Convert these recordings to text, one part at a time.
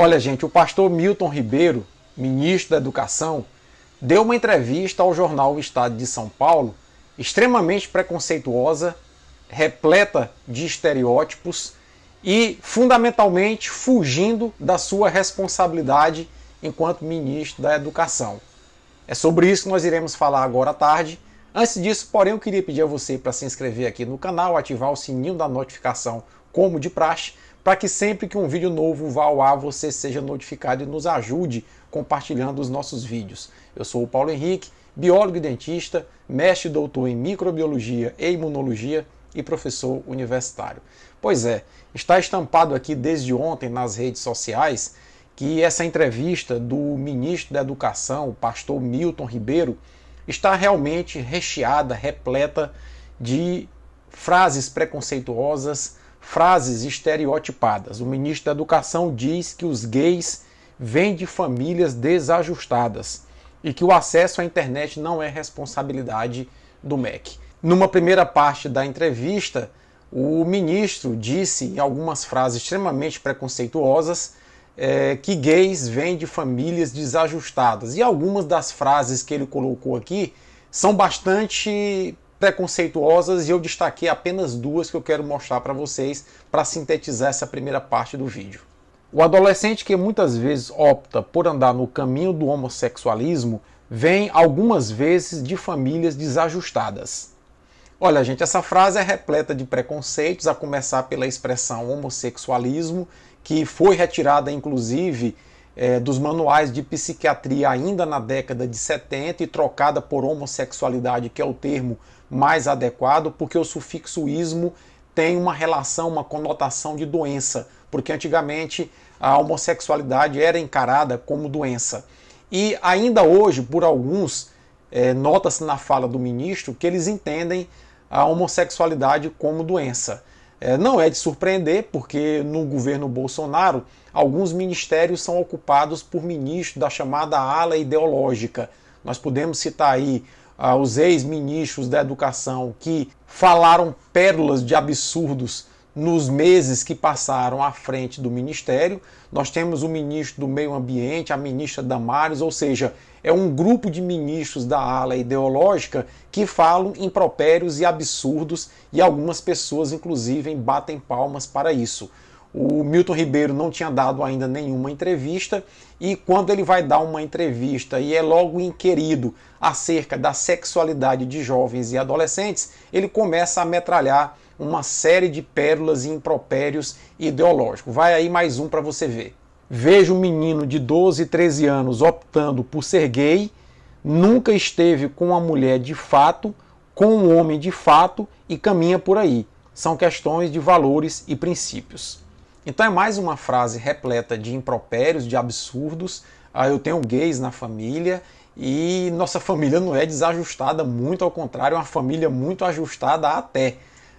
Olha, gente, o pastor Milton Ribeiro, ministro da Educação, deu uma entrevista ao jornal o Estado de São Paulo, extremamente preconceituosa, repleta de estereótipos e, fundamentalmente, fugindo da sua responsabilidade enquanto ministro da Educação. É sobre isso que nós iremos falar agora à tarde. Antes disso, porém, eu queria pedir a você para se inscrever aqui no canal, ativar o sininho da notificação, como de praxe para que sempre que um vídeo novo vá ao ar você seja notificado e nos ajude compartilhando os nossos vídeos. Eu sou o Paulo Henrique, biólogo e dentista, mestre e doutor em microbiologia e imunologia e professor universitário. Pois é, está estampado aqui desde ontem nas redes sociais que essa entrevista do ministro da Educação, o pastor Milton Ribeiro, está realmente recheada, repleta de frases preconceituosas, frases estereotipadas. O ministro da Educação diz que os gays vêm de famílias desajustadas e que o acesso à internet não é responsabilidade do MEC. Numa primeira parte da entrevista, o ministro disse, em algumas frases extremamente preconceituosas, é, que gays vêm de famílias desajustadas. E algumas das frases que ele colocou aqui são bastante preconceituosas e eu destaquei apenas duas que eu quero mostrar para vocês para sintetizar essa primeira parte do vídeo. O adolescente que muitas vezes opta por andar no caminho do homossexualismo vem algumas vezes de famílias desajustadas. Olha, gente, essa frase é repleta de preconceitos, a começar pela expressão homossexualismo, que foi retirada inclusive é, dos manuais de psiquiatria ainda na década de 70 e trocada por homossexualidade, que é o termo mais adequado, porque o sufixo ismo tem uma relação, uma conotação de doença, porque antigamente a homossexualidade era encarada como doença. E ainda hoje, por alguns, é, nota-se na fala do ministro que eles entendem a homossexualidade como doença. É, não é de surpreender, porque no governo Bolsonaro, alguns ministérios são ocupados por ministros da chamada ala ideológica. Nós podemos citar aí aos ex-ministros da educação que falaram pérolas de absurdos nos meses que passaram à frente do ministério. Nós temos o ministro do Meio Ambiente, a ministra Damares, ou seja, é um grupo de ministros da ala ideológica que falam impropérios e absurdos e algumas pessoas, inclusive, batem palmas para isso. O Milton Ribeiro não tinha dado ainda nenhuma entrevista e quando ele vai dar uma entrevista e é logo inquirido acerca da sexualidade de jovens e adolescentes, ele começa a metralhar uma série de pérolas e impropérios ideológicos. Vai aí mais um para você ver. Vejo um menino de 12, 13 anos optando por ser gay, nunca esteve com uma mulher de fato, com um homem de fato e caminha por aí. São questões de valores e princípios. Então é mais uma frase repleta de impropérios, de absurdos. Ah, eu tenho gays na família e nossa família não é desajustada, muito ao contrário, é uma família muito ajustada até.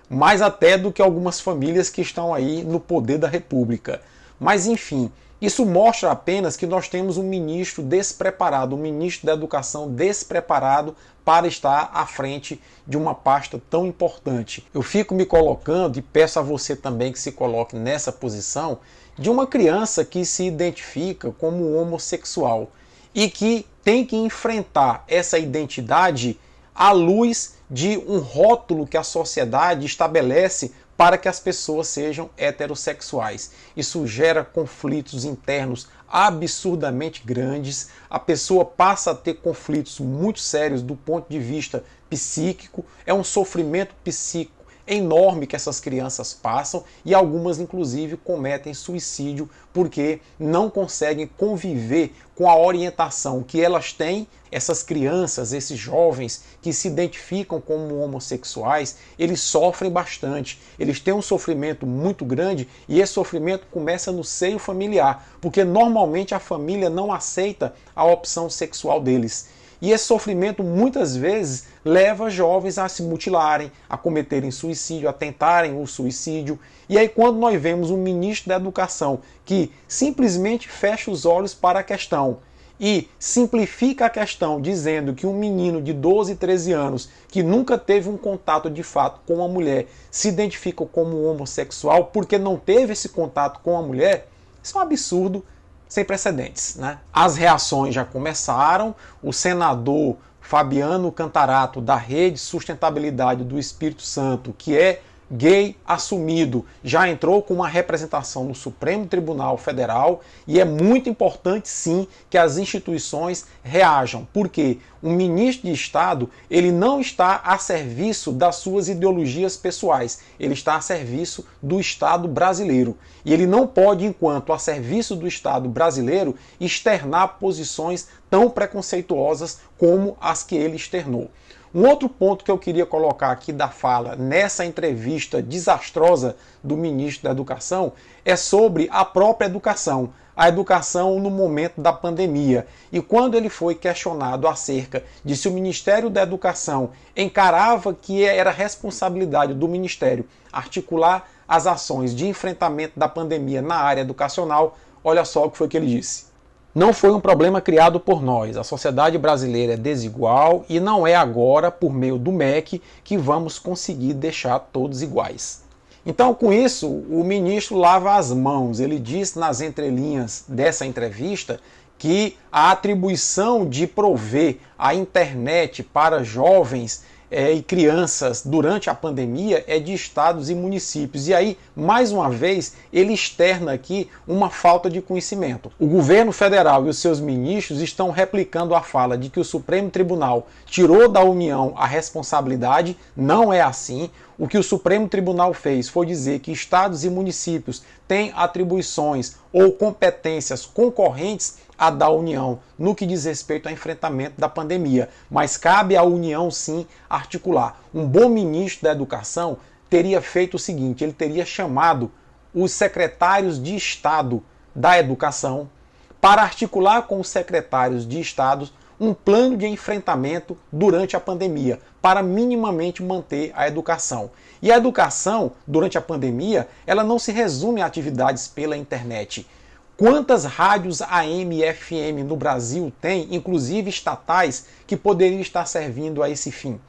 Mais até do que algumas famílias que estão aí no poder da república. Mas enfim, isso mostra apenas que nós temos um ministro despreparado, um ministro da educação despreparado para estar à frente de uma pasta tão importante. Eu fico me colocando e peço a você também que se coloque nessa posição de uma criança que se identifica como homossexual e que tem que enfrentar essa identidade à luz de um rótulo que a sociedade estabelece para que as pessoas sejam heterossexuais. Isso gera conflitos internos absurdamente grandes, a pessoa passa a ter conflitos muito sérios do ponto de vista psíquico, é um sofrimento psíquico enorme que essas crianças passam e algumas, inclusive, cometem suicídio porque não conseguem conviver com a orientação que elas têm. Essas crianças, esses jovens que se identificam como homossexuais, eles sofrem bastante. Eles têm um sofrimento muito grande e esse sofrimento começa no seio familiar, porque normalmente a família não aceita a opção sexual deles. E esse sofrimento muitas vezes leva jovens a se mutilarem, a cometerem suicídio, a tentarem o suicídio. E aí, quando nós vemos um ministro da Educação que simplesmente fecha os olhos para a questão e simplifica a questão dizendo que um menino de 12, 13 anos que nunca teve um contato de fato com uma mulher se identifica como homossexual porque não teve esse contato com a mulher, isso é um absurdo sem precedentes. Né? As reações já começaram, o senador Fabiano Cantarato, da Rede Sustentabilidade do Espírito Santo, que é gay assumido já entrou com uma representação no Supremo Tribunal Federal e é muito importante sim que as instituições reajam, porque um ministro de Estado, ele não está a serviço das suas ideologias pessoais, ele está a serviço do Estado brasileiro. E ele não pode, enquanto a serviço do Estado brasileiro, externar posições tão preconceituosas como as que ele externou. Um outro ponto que eu queria colocar aqui da fala nessa entrevista desastrosa do ministro da Educação é sobre a própria educação, a educação no momento da pandemia. E quando ele foi questionado acerca de se o Ministério da Educação encarava que era responsabilidade do ministério articular as ações de enfrentamento da pandemia na área educacional, olha só o que foi que ele disse não foi um problema criado por nós. A sociedade brasileira é desigual e não é agora, por meio do MEC, que vamos conseguir deixar todos iguais. Então, com isso, o ministro lava as mãos. Ele diz nas entrelinhas dessa entrevista que a atribuição de prover a internet para jovens é, e crianças durante a pandemia é de estados e municípios. E aí, mais uma vez, ele externa aqui uma falta de conhecimento. O governo federal e os seus ministros estão replicando a fala de que o Supremo Tribunal tirou da União a responsabilidade. Não é assim. O que o Supremo Tribunal fez foi dizer que estados e municípios têm atribuições ou competências concorrentes a da União no que diz respeito ao enfrentamento da pandemia, mas cabe à União sim articular. Um bom ministro da Educação teria feito o seguinte: ele teria chamado os secretários de Estado da Educação para articular com os secretários de Estado um plano de enfrentamento durante a pandemia, para minimamente manter a educação. E a educação, durante a pandemia, ela não se resume a atividades pela internet. Quantas rádios AM e FM no Brasil tem, inclusive estatais, que poderiam estar servindo a esse fim?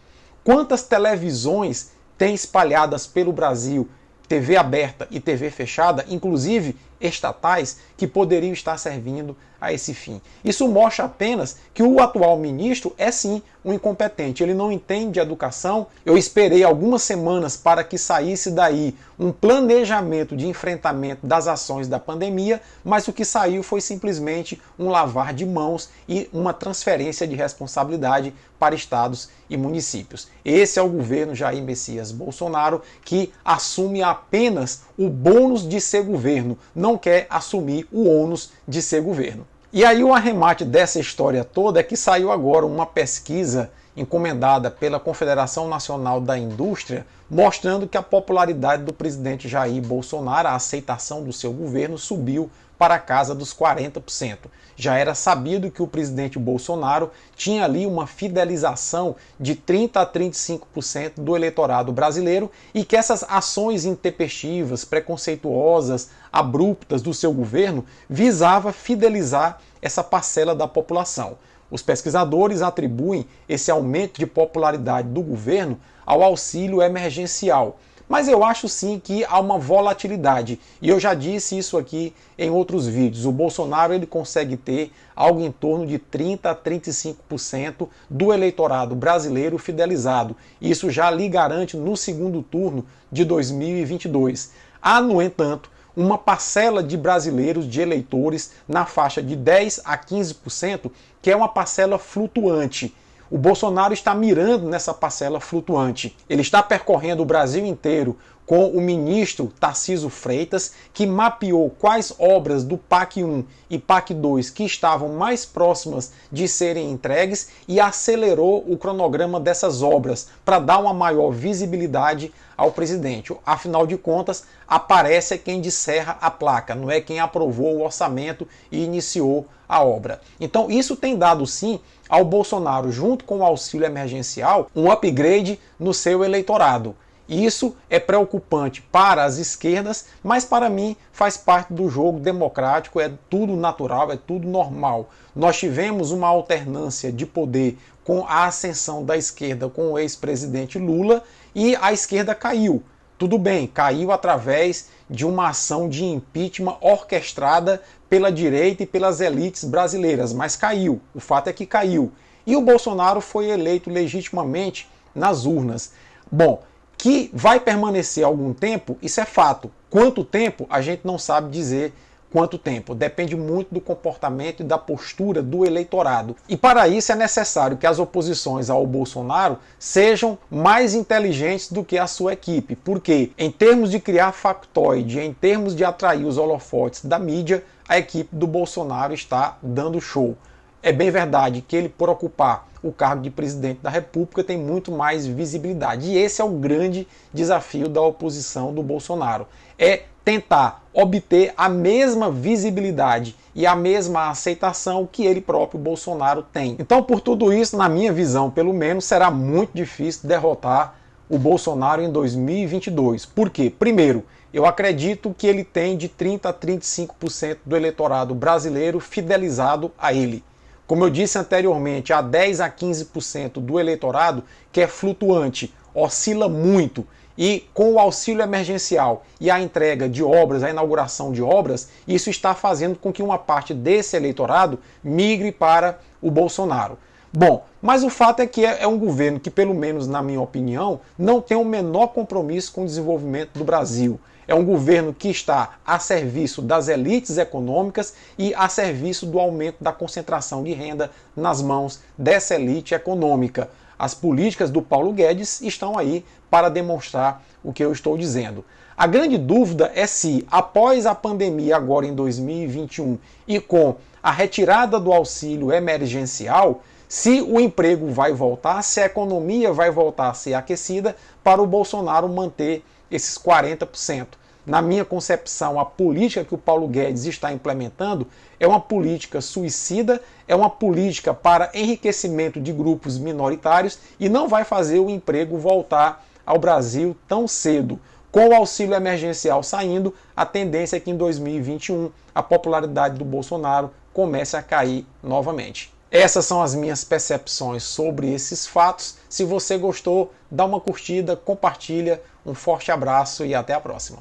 Quantas televisões tem espalhadas pelo Brasil, TV aberta e TV fechada, inclusive estatais, que poderiam estar servindo a esse fim. Isso mostra apenas que o atual ministro é sim um incompetente, ele não entende educação. Eu esperei algumas semanas para que saísse daí um planejamento de enfrentamento das ações da pandemia, mas o que saiu foi simplesmente um lavar de mãos e uma transferência de responsabilidade para estados e municípios. Esse é o governo Jair Messias Bolsonaro que assume apenas o bônus de ser governo, não quer assumir o ônus de ser governo. E aí o arremate dessa história toda é que saiu agora uma pesquisa encomendada pela Confederação Nacional da Indústria, mostrando que a popularidade do presidente Jair Bolsonaro, a aceitação do seu governo subiu para a casa dos 40%. Já era sabido que o presidente Bolsonaro tinha ali uma fidelização de 30 a 35% do eleitorado brasileiro e que essas ações intempestivas, preconceituosas, abruptas do seu governo visava fidelizar essa parcela da população. Os pesquisadores atribuem esse aumento de popularidade do governo ao auxílio emergencial, mas eu acho sim que há uma volatilidade. E eu já disse isso aqui em outros vídeos. O Bolsonaro ele consegue ter algo em torno de 30 a 35% do eleitorado brasileiro fidelizado. Isso já lhe garante no segundo turno de 2022. Há, no entanto, uma parcela de brasileiros, de eleitores, na faixa de 10 a 15%, que é uma parcela flutuante. O Bolsonaro está mirando nessa parcela flutuante. Ele está percorrendo o Brasil inteiro, com o ministro Tarciso Freitas, que mapeou quais obras do PAC 1 e PAC 2 que estavam mais próximas de serem entregues e acelerou o cronograma dessas obras para dar uma maior visibilidade ao presidente. Afinal de contas, aparece quem descerra a placa, não é quem aprovou o orçamento e iniciou a obra. Então, isso tem dado sim ao Bolsonaro, junto com o auxílio emergencial, um upgrade no seu eleitorado. Isso é preocupante para as esquerdas, mas para mim faz parte do jogo democrático, é tudo natural, é tudo normal. Nós tivemos uma alternância de poder com a ascensão da esquerda com o ex-presidente Lula e a esquerda caiu. Tudo bem, caiu através de uma ação de impeachment orquestrada pela direita e pelas elites brasileiras, mas caiu. O fato é que caiu. E o Bolsonaro foi eleito legitimamente nas urnas. Bom, que vai permanecer algum tempo, isso é fato. Quanto tempo, a gente não sabe dizer quanto tempo. Depende muito do comportamento e da postura do eleitorado. E para isso é necessário que as oposições ao Bolsonaro sejam mais inteligentes do que a sua equipe, porque em termos de criar factoide, em termos de atrair os holofotes da mídia, a equipe do Bolsonaro está dando show. É bem verdade que ele, por ocupar o cargo de presidente da República, tem muito mais visibilidade. E esse é o grande desafio da oposição do Bolsonaro: é tentar obter a mesma visibilidade e a mesma aceitação que ele próprio Bolsonaro tem. Então, por tudo isso, na minha visão, pelo menos, será muito difícil derrotar o Bolsonaro em 2022. Por quê? Primeiro, eu acredito que ele tem de 30 a 35% do eleitorado brasileiro fidelizado a ele. Como eu disse anteriormente, há 10 a 15% do eleitorado que é flutuante, oscila muito. E com o auxílio emergencial e a entrega de obras, a inauguração de obras, isso está fazendo com que uma parte desse eleitorado migre para o Bolsonaro. Bom, mas o fato é que é, é um governo que, pelo menos na minha opinião, não tem o menor compromisso com o desenvolvimento do Brasil. É um governo que está a serviço das elites econômicas e a serviço do aumento da concentração de renda nas mãos dessa elite econômica. As políticas do Paulo Guedes estão aí para demonstrar o que eu estou dizendo. A grande dúvida é se, após a pandemia, agora em 2021, e com a retirada do auxílio emergencial, se o emprego vai voltar, se a economia vai voltar a ser aquecida para o Bolsonaro manter esses 40% na minha concepção, a política que o Paulo Guedes está implementando é uma política suicida, é uma política para enriquecimento de grupos minoritários e não vai fazer o emprego voltar ao Brasil tão cedo. Com o auxílio emergencial saindo, a tendência é que em 2021 a popularidade do Bolsonaro comece a cair novamente. Essas são as minhas percepções sobre esses fatos. Se você gostou, dá uma curtida, compartilha. Um forte abraço e até a próxima.